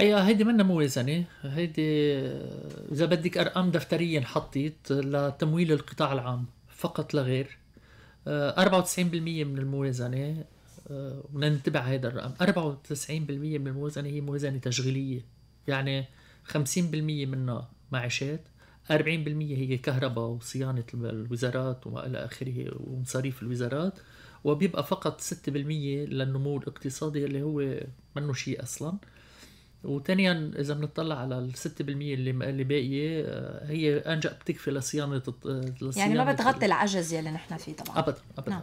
هي هيدي منا موازنة هيدي إذا بدك أرقام دفترية انحطت لتمويل القطاع العام فقط لغير 94% آه، من الموازنة آه، وننتبه هذا الرقم 94% من الموازنة هي موازنة تشغيلية يعني 50% منها معاشات 40% هي كهرباء وصيانة الوزارات وما إلى آخره ومصاريف الوزارات وبيبقى فقط 6% للنمو الاقتصادي اللي هو منه شيء أصلاً وثانيا اذا بنطلع على ال 6% اللي اللي باقيه آه، هي انجا بتكفي لصيانه لصيانه يعني ما بتغطي العجز يلي نحن فيه طبعا ابدا ابدا نعم.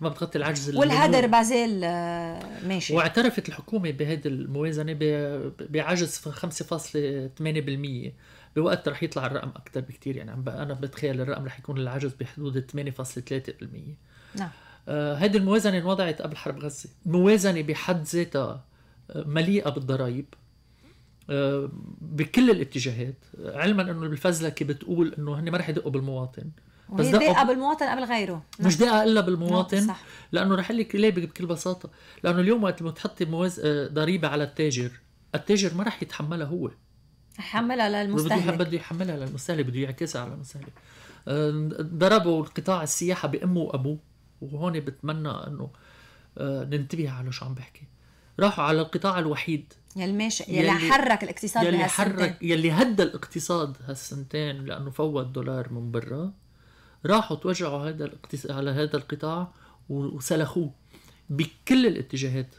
ما بتغطي العجز والهدر زال آه، ماشي واعترفت الحكومه بهذه الموازنه بعجز 5.8% بوقت رح يطلع الرقم اكثر بكثير يعني انا بتخيل الرقم رح يكون العجز بحدود 8.3% نعم هذه آه، الموازنه انوضعت قبل حرب غزه موازنه بحد ذاتها مليئه بالضرائب آه، بكل الاتجاهات علما انه الفزلكه بتقول انه هن ما رح يدقوا بالمواطن بس دقه بالمواطن قبل غيره مش نعم. دقه الا بالمواطن نعم، لانه رح لك ليه بكل بساطه لانه اليوم وقت بتحطي تحطي موز... آه، ضريبه على التاجر التاجر ما رح يتحملها هو يحملها للمستهلك بده يحملها للمستهلك بده يعكسها على المستهلك آه، ضربوا قطاع السياحه بامه وابوه وهون بتمنى انه ننتبه على شو عم بحكي راحوا على القطاع الوحيد يلي ماشي يلي, يلي حرك الاقتصاد يلي حرك يلي هدى الاقتصاد هالسنتين لانه فوت دولار من برا راحوا توجعوا هذا الاقتصاد على هذا القطاع وسلخوه بكل الاتجاهات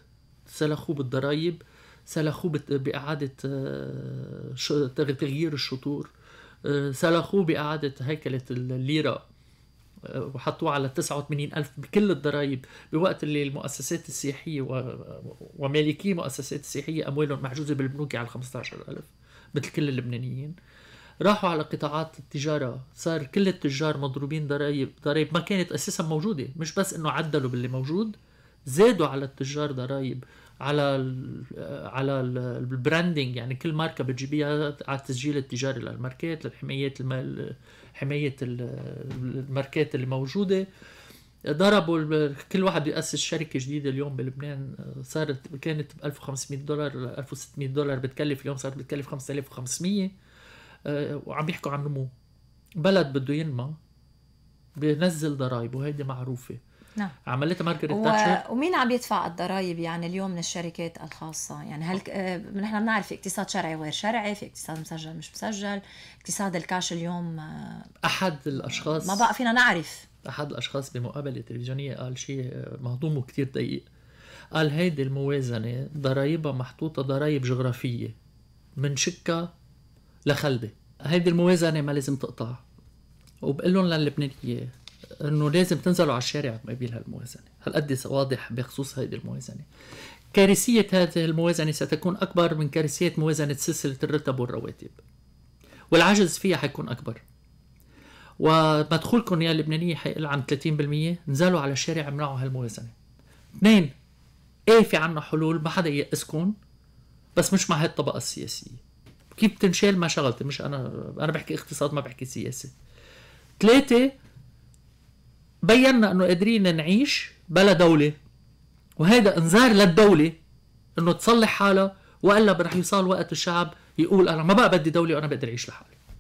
سلخوه بالضرائب سلخوه بإعادة آه، تغيير الشطور آه، سلخوه بإعادة هيكلة الليرة وحطوه على 89 ألف بكل الضرائب بوقت اللي المؤسسات السياحية ومالكي مؤسسات السياحية أموالهم محجوزة بالبنوك على 15 ألف مثل كل اللبنانيين راحوا على قطاعات التجارة صار كل التجار مضروبين ضرائب ضرائب ما كانت أساسا موجودة مش بس إنه عدلوا باللي موجود زادوا على التجار ضرائب على الـ آه، على البراندنج يعني كل ماركه بتجيبيها على التسجيل التجاري للماركات للحمايات حمايه الماركات اللي موجوده ضربوا كل واحد بياسس شركة جديدة اليوم بلبنان آه، صارت كانت ب 1500 دولار 1600 دولار بتكلف اليوم صارت بتكلف 5500 آه، وعم يحكوا عن نمو بلد بده ينمى بينزل ضرائب وهيدي معروفة نعم عملتها ماركت و... تاتشر ومين عم يدفع الضرائب يعني اليوم من الشركات الخاصه يعني هل آه، نحن بنعرف في اقتصاد شرعي وغير شرعي في اقتصاد مسجل مش مسجل اقتصاد الكاش اليوم آه، احد الاشخاص ما بقى فينا نعرف احد الاشخاص بمقابله تلفزيونيه قال شيء آه، مهضوم وكثير دقيق قال هيدي الموازنه ضرايبها محطوطه ضرايب جغرافيه من شكه لخلبه هيدي الموازنه ما لازم تقطع وبقول لهم للبنانيه انه لازم تنزلوا على الشارع مقابل هالموازنه، هالقد واضح بخصوص هذه الموازنه. كارثيه هذه الموازنه ستكون اكبر من كارثيه موازنه سلسله الرتب والرواتب. والعجز فيها حيكون اكبر. ومدخولكم يا لبنانيه حيقل عن 30% نزلوا على الشارع امنعوا هالموازنه. اثنين ايه في عنا حلول ما حدا ييأسكم بس مش مع هالطبقه السياسيه. كيف تنشال ما شغلتي مش انا انا بحكي اقتصاد ما بحكي سياسه. ثلاثه بينا انه قادرين نعيش بلا دوله وهذا انذار للدوله انه تصلح حالها والا رح يوصل وقت الشعب يقول انا ما بقى بدي دوله وانا بقدر اعيش لحالي